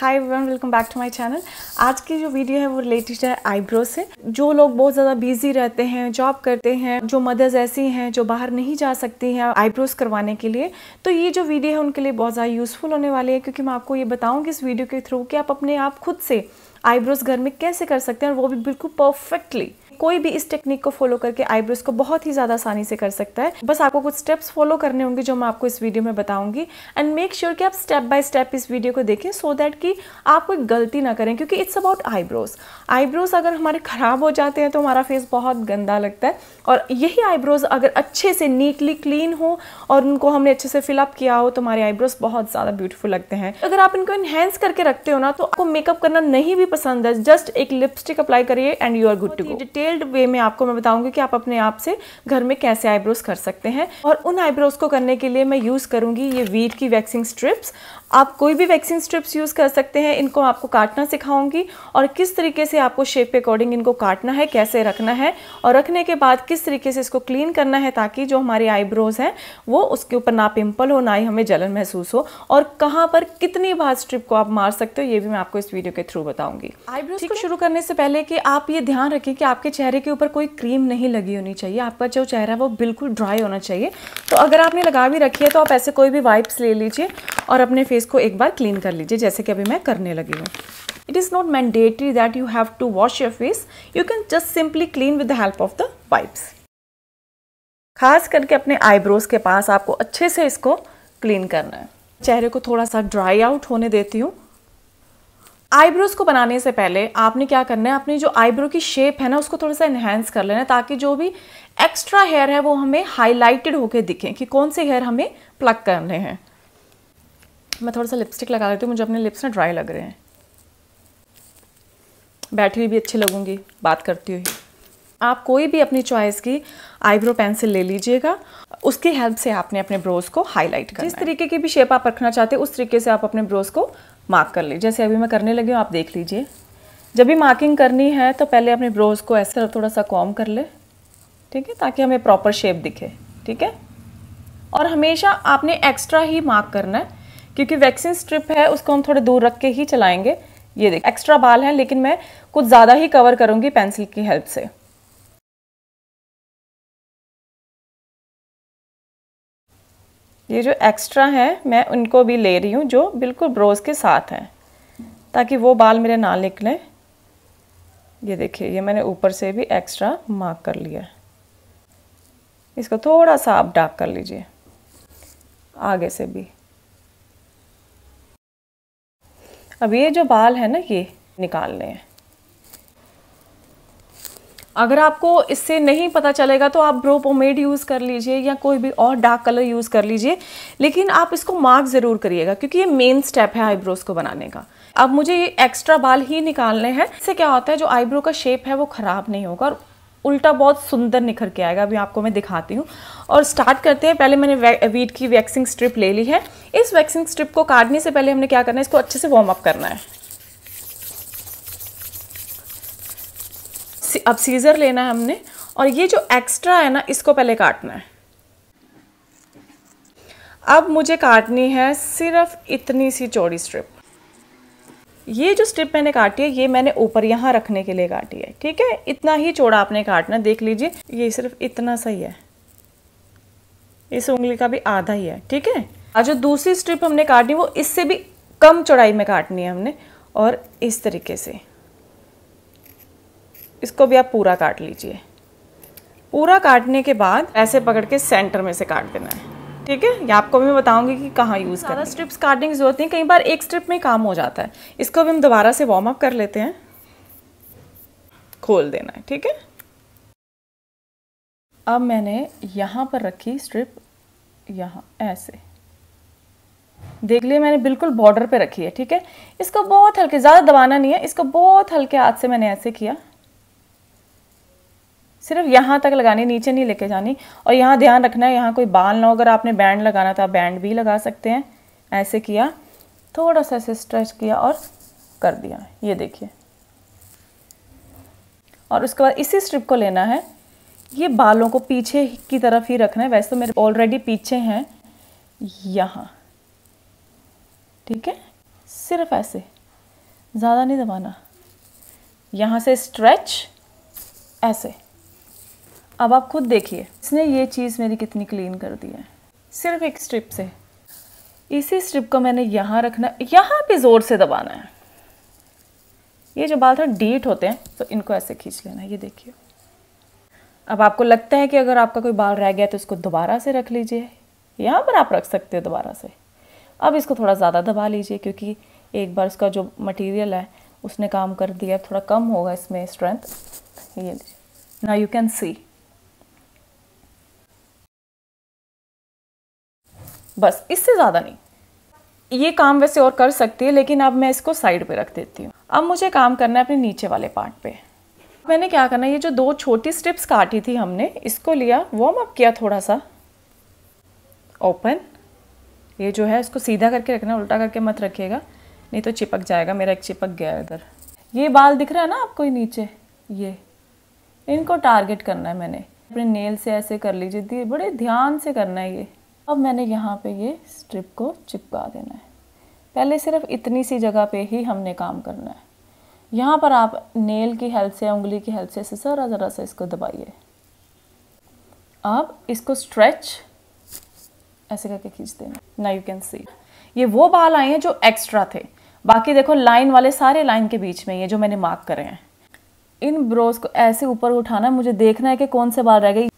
hi everyone welcome back to my channel आज की जो वीडियो है वो रिलेटेड है आईब्रो से जो लोग बहुत ज़्यादा बिजी रहते हैं जॉब करते हैं जो मदर्स ऐसी हैं जो बाहर नहीं जा सकती हैं आईब्रोज करवाने के लिए तो ये जो वीडियो है उनके लिए बहुत ज़्यादा यूज़फुल होने वाली है क्योंकि मैं आपको ये बताऊँगी इस वीडियो के थ्रू कि आप अपने आप खुद से आईब्रोज घर में कैसे कर सकते हैं और वो भी बिल्कुल परफेक्टली कोई भी इस टेक्निक को फॉलो करके आईब्रोज को बहुत ही ज़्यादा आसानी से कर सकता है बस आपको कुछ स्टेप्स फॉलो करने होंगे जो मैं आपको इस वीडियो में बताऊंगी एंड मेक श्योर कि आप स्टेप बाय स्टेप इस वीडियो को देखें सो so दैट कि आप कोई गलती ना करें क्योंकि इट्स अबाउट आईब्रोज आईब्रोज अगर हमारे ख़राब हो जाते हैं तो हमारा फेस बहुत गंदा लगता है और यही आईब्रोज अगर अच्छे से नीटली क्लीन हो और उनको हमने अच्छे से फिलअप किया हो तो हमारे आईब्रोज बहुत ज़्यादा ब्यूटीफुल लगते हैं अगर आप इनको इनहेंस करके रखते हो ना तो आपको मेकअप करना नहीं भी पसंद है जस्ट एक लिपस्टिक अप्लाई करिए and you are good to go detail detailed way में आपको मैं बताऊंगी कि आप अपने आप से घर में कैसे आईब्रोज कर सकते हैं और उन आईब्रोज को करने के लिए मैं यूज़ करूंगी ये वीट की वैक्सिंग स्ट्रिप्स आप कोई भी वैक्सिंग स्ट्रिप्स यूज़ कर सकते हैं इनको आपको काटना सिखाऊंगी और किस तरीके से आपको शेप के अकॉर्डिंग इनको काटना है कैसे रखना है और रखने के बाद किस तरीके से इसको क्लीन करना है ताकि जो हमारे आईब्रोज़ हैं वो उसके ऊपर ना पिंपल हो ना ही हमें जलन महसूस हो और कहाँ पर कितनी बार स्ट्रिप को आप मार सकते हो ये भी मैं आपको इस वीडियो के थ्रू बताऊंगी आईब्रोज को शुरू करने से पहले कि आप ये ध्यान रखें कि आपके चेहरे के ऊपर कोई क्रीम नहीं लगी होनी चाहिए आपका जो चेहरा है वो बिल्कुल ड्राई होना चाहिए तो अगर आपने लगा भी रखी है तो आप ऐसे कोई भी वाइप्स ले लीजिए और अपने फेस को एक बार क्लीन कर लीजिए जैसे कि अभी मैं करने लगी हूँ it is not mandatory that you have to wash your face you can just simply clean with the help of the wipes खास करके अपने आईब्रोज के पास आपको अच्छे से इसको क्लीन करना है चेहरे को थोड़ा सा ड्राई आउट होने देती हूँ आईब्रोज को बनाने से पहले आपने क्या करना है अपनी जो आईब्रो की शेप है ना उसको थोड़ा सा इन्हेंस कर लेना ताकि जो भी एक्स्ट्रा हेयर है वो हमें हाईलाइटेड होकर दिखें कि कौन से हेयर हमें प्लग करने हैं मैं थोड़ा सा लिपस्टिक लगा लेती हूँ मुझे अपने लिप्स ना ड्राई लग रहे हैं बैठी हुई भी अच्छी लगूंगी बात करती हुई आप कोई भी अपनी चॉइस की आईब्रो पेंसिल ले लीजिएगा उसकी हेल्प से आपने अपने ब्रोज को हाईलाइट करना जिस तरीके की भी शेप आप रखना चाहते हैं उस तरीके से आप अपने ब्रोज को मार्क कर लीजिए जैसे अभी मैं करने लगी हूँ आप देख लीजिए जब भी मार्किंग करनी है तो पहले अपने ब्रोज को ऐसे थोड़ा सा कॉम कर ले ठीक है ताकि हमें प्रॉपर शेप दिखे ठीक है और हमेशा आपने एक्स्ट्रा ही मार्क करना है क्योंकि वैक्सीन स्ट्रिप है उसको हम थोड़े दूर रख के ही चलाएंगे ये देख एक्स्ट्रा बाल हैं लेकिन मैं कुछ ज़्यादा ही कवर करूँगी पेंसिल की हेल्प से ये जो एक्स्ट्रा है मैं उनको भी ले रही हूँ जो बिल्कुल ब्रोज़ के साथ हैं ताकि वो बाल मेरे ना निकलें ये देखिए ये मैंने ऊपर से भी एक्स्ट्रा मार्क कर लिया इसको थोड़ा सा आप डार्क कर लीजिए आगे से भी अब ये जो बाल है ना ये निकालने हैं अगर आपको इससे नहीं पता चलेगा तो आप ब्रो पोमेड यूज़ कर लीजिए या कोई भी और डार्क कलर यूज़ कर लीजिए लेकिन आप इसको मार्क ज़रूर करिएगा क्योंकि ये मेन स्टेप है आईब्रोज़ को बनाने का अब मुझे ये एक्स्ट्रा बाल ही निकालने हैं इससे क्या होता है जो आईब्रो का शेप है वो ख़राब नहीं होगा और उल्टा बहुत सुंदर निखर के आएगा अभी आपको मैं दिखाती हूँ और स्टार्ट करते हैं पहले मैंने वीट की वैक्सिंग स्ट्रिप ले ली है इस वैक्सिंग स्ट्रिप को काटने से पहले हमने क्या करना है इसको अच्छे से वार्म अप करना है अब सीज़र लेना है हमने और ये जो एक्स्ट्रा है ना इसको पहले काटना है अब मुझे काटनी है सिर्फ इतनी सी चौड़ी स्ट्रिप ये जो स्ट्रिप मैंने काटी है ये मैंने ऊपर यहाँ रखने के लिए काटी है ठीक है इतना ही चौड़ा आपने काटना देख लीजिए ये सिर्फ इतना सही है इस उंगली का भी आधा ही है ठीक है और जो दूसरी स्ट्रिप हमने काटी वो इससे भी कम चौड़ाई में काटनी है हमने और इस तरीके से इसको भी आप पूरा काट लीजिए पूरा काटने के बाद ऐसे पकड़ के सेंटर में से काट देना है ठीक है ये आपको भी मैं बताऊंगी कि कहाँ यूज़ करना स्ट्रिप्स काटने की ज़रूरत नहीं कई बार एक स्ट्रिप में काम हो जाता है इसको भी हम दोबारा से वार्म अप कर लेते हैं खोल देना है ठीक है अब मैंने यहाँ पर रखी स्ट्रिप यहाँ ऐसे देख लिए मैंने बिल्कुल बॉर्डर पे रखी है ठीक है इसको बहुत हल्के ज़्यादा दबाना नहीं है इसको बहुत हल्के हाथ से मैंने ऐसे किया सिर्फ यहाँ तक लगानी नीचे नहीं लेके जानी और यहाँ ध्यान रखना है यहाँ कोई बाल ना हो अगर आपने बैंड लगाना था आप बैंड भी लगा सकते हैं ऐसे किया थोड़ा सा ऐसे स्ट्रेच किया और कर दिया ये देखिए और उसके बाद इसी स्ट्रिप को लेना है ये बालों को पीछे की तरफ ही रखना है वैसे तो मेरे ऑलरेडी पीछे हैं यहाँ ठीक है सिर्फ ऐसे ज़्यादा नहीं दबाना यहाँ से स्ट्रेच ऐसे अब आप खुद देखिए इसने ये चीज़ मेरी कितनी क्लीन कर दी है सिर्फ एक स्ट्रिप से इसी स्ट्रिप को मैंने यहाँ रखना यहाँ पे ज़ोर से दबाना है ये जो बाल थोड़ा डीट होते हैं तो इनको ऐसे खींच लेना है ये देखिए अब आपको लगता है कि अगर आपका कोई बाल रह गया तो इसको दोबारा से रख लीजिए यहाँ पर आप रख सकते हो दोबारा से अब इसको थोड़ा ज़्यादा दबा लीजिए क्योंकि एक बार उसका जो मटेरियल है उसने काम कर दिया थोड़ा कम होगा इसमें स्ट्रेंथ ये लीजिए ना यू कैन सी बस इससे ज़्यादा नहीं ये काम वैसे और कर सकती है लेकिन अब मैं इसको साइड पे रख देती हूँ अब मुझे काम करना है अपने नीचे वाले पार्ट पे मैंने क्या करना है ये जो दो छोटी स्ट्रिप्स काटी थी हमने इसको लिया वॉर्म अप किया थोड़ा सा ओपन ये जो है इसको सीधा करके रखना उल्टा करके मत रखिएगा नहीं तो चिपक जाएगा मेरा एक चिपक गया इधर ये बाल दिख रहा है ना आपको नीचे ये इनको टारगेट करना है मैंने अपने नेल से ऐसे कर लीजिए बड़े ध्यान से करना है ये अब मैंने यहाँ पे ये स्ट्रिप को चिपका देना है पहले सिर्फ इतनी सी जगह पे ही हमने काम करना है यहाँ पर आप नेल की हेल्प से उंगली की हेल्प से ज़रा ज़रा सा इसको दबाइए अब इसको स्ट्रेच ऐसे करके खींच देना ना यू कैन सी ये वो बाल आए हैं जो एक्स्ट्रा थे बाकी देखो लाइन वाले सारे लाइन के बीच में ये जो मैंने मार्क करे हैं इन ब्रोज को ऐसे ऊपर उठाना है मुझे देखना है कि कौन से बाल रह गए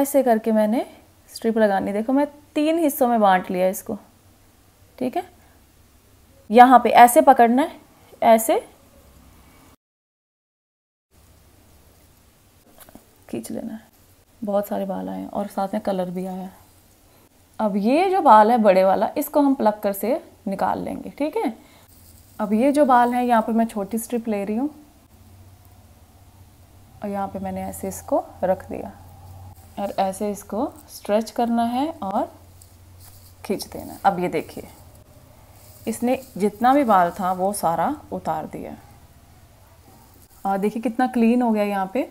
ऐसे करके मैंने स्ट्रिप लगानी देखो मैं तीन हिस्सों में बांट लिया इसको ठीक है यहाँ पे ऐसे पकड़ना है ऐसे खींच लेना है बहुत सारे बाल आए हैं और साथ में कलर भी आया है अब ये जो बाल है बड़े वाला इसको हम प्लग कर से निकाल लेंगे ठीक है अब ये जो बाल है यहाँ पर मैं छोटी स्ट्रिप ले रही हूँ और यहाँ पे मैंने ऐसे इसको रख दिया और ऐसे इसको स्ट्रेच करना है और खींच देना अब ये देखिए इसने जितना भी बाल था वो सारा उतार दिया और देखिए कितना क्लीन हो गया यहाँ पे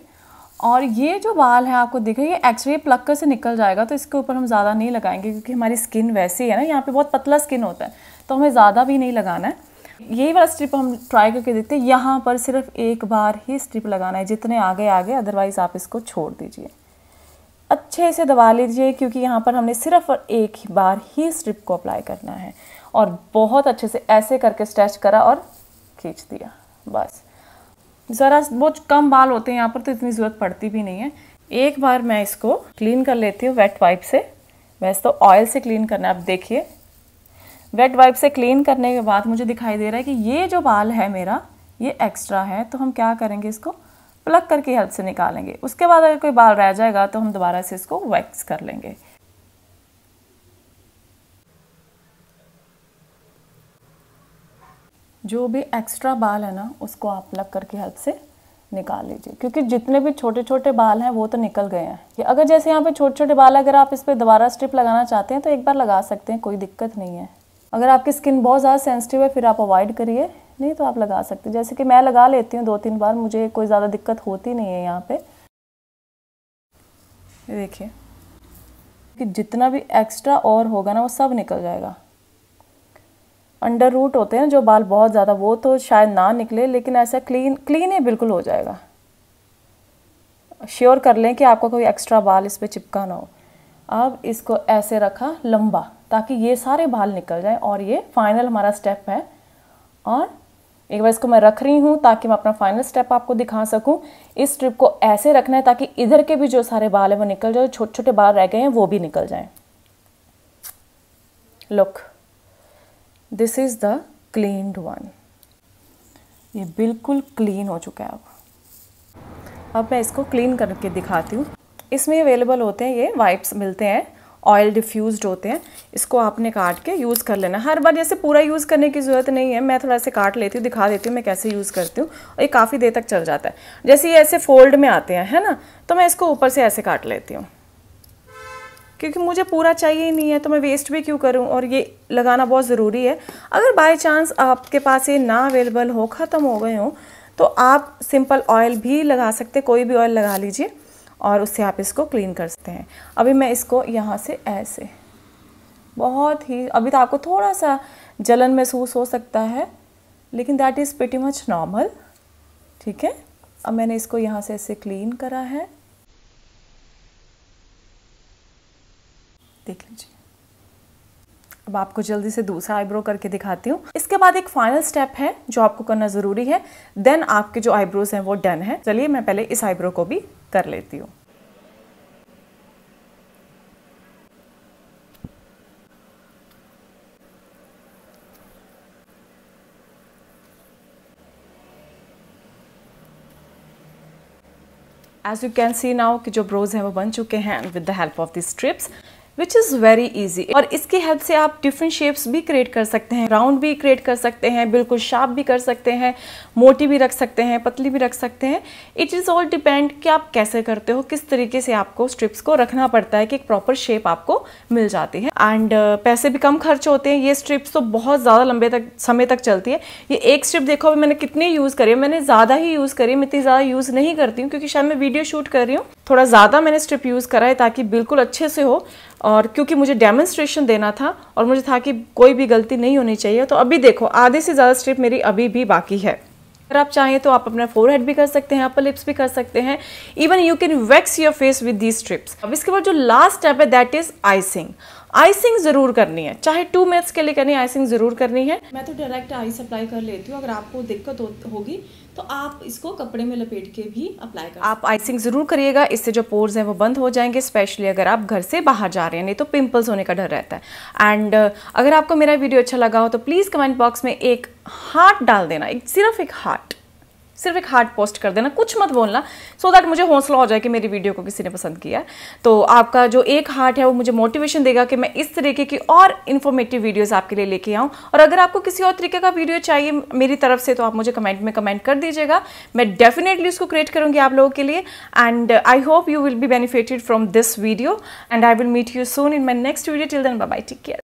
और ये जो बाल है आपको दिख रहे ये एक्चुअली प्लक्कर से निकल जाएगा तो इसके ऊपर हम ज़्यादा नहीं लगाएंगे क्योंकि हमारी स्किन वैसी है ना यहाँ पे बहुत पतला स्किन होता है तो हमें ज़्यादा भी नहीं लगाना है यही वाला स्ट्रिप हम ट्राई करके देखते हैं यहाँ पर सिर्फ एक बार ही स्ट्रिप लगाना है जितने आगे आगे अदरवाइज़ आप इसको छोड़ दीजिए अच्छे से दबा लीजिए क्योंकि यहाँ पर हमने सिर्फ और एक ही बार ही स्ट्रिप को अप्लाई करना है और बहुत अच्छे से ऐसे करके स्ट्रेच करा और खींच दिया बस ज़रा बहुत कम बाल होते हैं यहाँ पर तो इतनी ज़रूरत पड़ती भी नहीं है एक बार मैं इसको क्लीन कर लेती हूँ वेट वाइप से वैसे तो ऑयल से क्लीन करना है आप देखिए वेट वाइप से क्लीन करने के बाद मुझे दिखाई दे रहा है कि ये जो बाल है मेरा ये एक्स्ट्रा है तो हम क्या करेंगे इसको प्लग करके की हेल्प से निकालेंगे उसके बाद अगर कोई बाल रह जाएगा तो हम दोबारा से इसको वैक्स कर लेंगे जो भी एक्स्ट्रा बाल है ना उसको आप प्लग करके हेल्प से निकाल लीजिए क्योंकि जितने भी छोटे छोटे बाल हैं वो तो निकल गए हैं ये अगर जैसे यहाँ पे छोटे छोटे बाल अगर आप इस पर दोबारा स्ट्रिप लगाना चाहते हैं तो एक बार लगा सकते हैं कोई दिक्कत नहीं है अगर आपकी स्किन बहुत ज़्यादा सेंसिटिव है फिर आप अवॉइड करिए नहीं तो आप लगा सकते जैसे कि मैं लगा लेती हूँ दो तीन बार मुझे कोई ज़्यादा दिक्कत होती नहीं है यहाँ पे ये देखिए कि जितना भी एक्स्ट्रा और होगा ना वो सब निकल जाएगा अंडर रूट होते हैं जो बाल बहुत ज़्यादा वो तो शायद ना निकले लेकिन ऐसा क्लीन क्लीन ही बिल्कुल हो जाएगा श्योर कर लें कि आपका कोई एक्स्ट्रा बाल इस पर चिपका ना हो अब इसको ऐसे रखा लंबा ताकि ये सारे बाल निकल जाएं और ये फाइनल हमारा स्टेप है और एक बार इसको मैं रख रही हूँ ताकि मैं अपना फाइनल स्टेप आपको दिखा सकूँ इस स्ट्रिप को ऐसे रखना है ताकि इधर के भी जो सारे बाल हैं वो निकल जाए छोटे छोटे बाल रह गए हैं वो भी निकल जाएँ look this is the clean one ये बिल्कुल क्लीन हो चुका है अब अब मैं इसको क्लीन करके दिखाती हूँ इसमें अवेलेबल होते हैं ये वाइप्स मिलते हैं ऑयल डिफ्यूज होते हैं इसको आपने काट के यूज़ कर लेना हर बार जैसे पूरा यूज़ करने की ज़रूरत नहीं है मैं थोड़ा से काट लेती हूँ दिखा देती हूँ मैं कैसे यूज़ करती हूँ और ये काफ़ी देर तक चल जाता है जैसे ये ऐसे फोल्ड में आते हैं है ना तो मैं इसको ऊपर से ऐसे काट लेती हूँ क्योंकि मुझे पूरा चाहिए ही नहीं है तो मैं वेस्ट भी क्यों करूं और ये लगाना बहुत ज़रूरी है अगर बाय चांस आपके पास ये ना अवेलेबल हो ख़त्म हो गए हों तो आप सिंपल ऑयल भी लगा सकते कोई भी ऑयल लगा लीजिए और उससे आप इसको क्लीन कर सकते हैं अभी मैं इसको यहाँ से ऐसे बहुत ही अभी तो आपको थोड़ा सा जलन महसूस हो सकता है लेकिन that is very much normal ठीक है अब मैंने इसको यहाँ से ऐसे क्लीन करा है देख लीजिए अब आपको जल्दी से दूसरा आईब्रो करके दिखाती हूँ इसके बाद एक फाइनल स्टेप है जो आपको करना ज़रूरी है देन आपके जो आईब्रोज हैं वो डन है चलिए मैं पहले इस आईब्रो को भी कर लेती हूँ as you can see now कि जो ब्रोज हैं वो बन चुके हैं with the help of this strips which is very easy और इसकी हेल्प से आप डिफरेंट शेप्स भी क्रिएट कर सकते हैं राउंड भी क्रिएट कर सकते हैं बिल्कुल शार्प भी कर सकते हैं मोटी भी रख सकते हैं पतली भी रख सकते हैं इट इज़ ऑल डिपेंड कि आप कैसे करते हो किस तरीके से आपको स्ट्रिप्स को रखना पड़ता है कि एक प्रॉपर शेप आपको मिल जाती है एंड uh, पैसे भी कम खर्च होते हैं ये स्ट्रिप्स तो बहुत ज़्यादा लंबे तक समय तक चलती है ये एक स्ट्रिप देखो अभी मैंने कितनी यूज़ करी है मैंने ज़्यादा ही यूज़ करी मैं इतनी ज़्यादा यूज़ नहीं करती हूँ क्योंकि शायद मैं वीडियो शूट कर रही हूँ थोड़ा ज़्यादा मैंने स्ट्रिप यूज़ करा है ताकि बिल्कुल अच्छे से हो और क्योंकि मुझे डेमोन्स्ट्रेशन देना था और मुझे था कि कोई भी गलती नहीं होनी चाहिए तो अभी देखो आधे से ज़्यादा स्ट्रिप मेरी अभी भी बाकी है अगर आप चाहें तो आप अपना फोरहेड भी कर सकते हैं अपर लिप्स भी कर सकते हैं even you can wax your face with these strips अब इसके बाद जो लास्ट स्टेप है दैट इज आइसिंग आइसिंग ज़रूर करनी है चाहे टू मिनट्स के लिए करनी है आइसिंग ज़रूर करनी है मैं तो डायरेक्ट आइस अप्लाई कर लेती हूँ अगर आपको दिक्कत हो, होगी तो आप इसको कपड़े में लपेट के भी अप्लाई कर आप आइसिंग ज़रूर करिएगा इससे जो पोर्स हैं वो बंद हो जाएंगे स्पेशली अगर आप घर से बाहर जा रहे हैं नहीं तो पिंपल्स होने का डर रहता है एंड अगर आपको मेरा वीडियो अच्छा लगा हो तो प्लीज़ कमेंट बॉक्स में एक हार्ट डाल देना एक सिर्फ एक हार्ट सिर्फ एक हार्ट पोस्ट कर देना कुछ मत बोलना सो so दैट मुझे हौसला हो जाए कि मेरी वीडियो को किसी ने पसंद किया है तो आपका जो एक हार्ट है वो मुझे मोटिवेशन देगा कि मैं इस तरीके की और इन्फॉर्मेटिव वीडियोस आपके लिए लेके आऊँ और अगर आपको किसी और तरीके का वीडियो चाहिए मेरी तरफ से तो आप मुझे कमेंट में कमेंट कर दीजिएगा मैं डेफिनेटली उसको क्रिएट करूँगी आप लोगों के लिए and I hope you will be benefited from this video and I will meet you soon in my next video till then bye take care